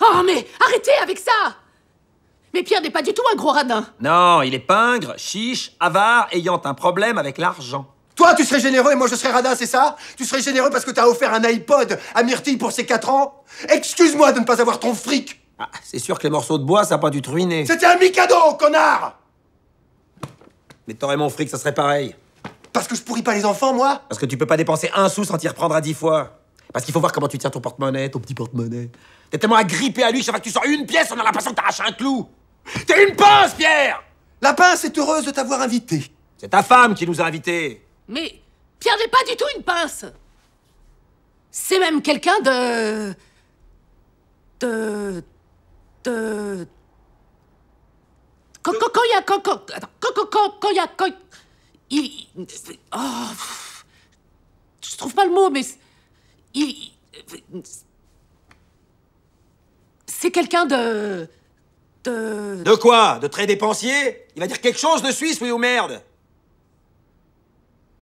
Oh, mais arrêtez avec ça Mais Pierre n'est pas du tout un gros radin Non, il est pingre, chiche, avare, ayant un problème avec l'argent. Toi, tu serais généreux et moi, je serais radin, c'est ça Tu serais généreux parce que t'as offert un iPod à Myrtille pour ses 4 ans Excuse-moi de ne pas avoir ton fric ah, C'est sûr que les morceaux de bois, ça n'a pas dû te ruiner. C'était un micado, connard Mais t'aurais mon fric, ça serait pareil. Parce que je pourris pas les enfants, moi Parce que tu peux pas dépenser un sou sans t'y reprendre à 10 fois. Parce qu'il faut voir comment tu tiens ton porte-monnaie, ton petit porte-monnaie. T'es tellement agrippé à lui, chaque fois que tu sors une pièce, on a l'impression que t'arraches un clou. T'es une pince, Pierre La pince est heureuse de t'avoir invité. C'est ta femme qui nous a invités. Mais Pierre n'est pas du tout une pince. C'est même quelqu'un de... De... De... Quand il y a... Quand il y a... Il... Oh, je trouve pas le mot, mais... Il... C'est quelqu'un de... de... De quoi De très dépensier Il va dire quelque chose de Suisse, oui ou merde